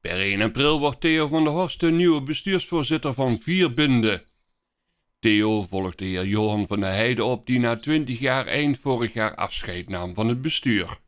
Per 1 april wordt Theo van der Horst de nieuwe bestuursvoorzitter van vier binden. Theo volgt de heer Johan van der Heide op, die na twintig jaar eind vorig jaar afscheid nam van het bestuur.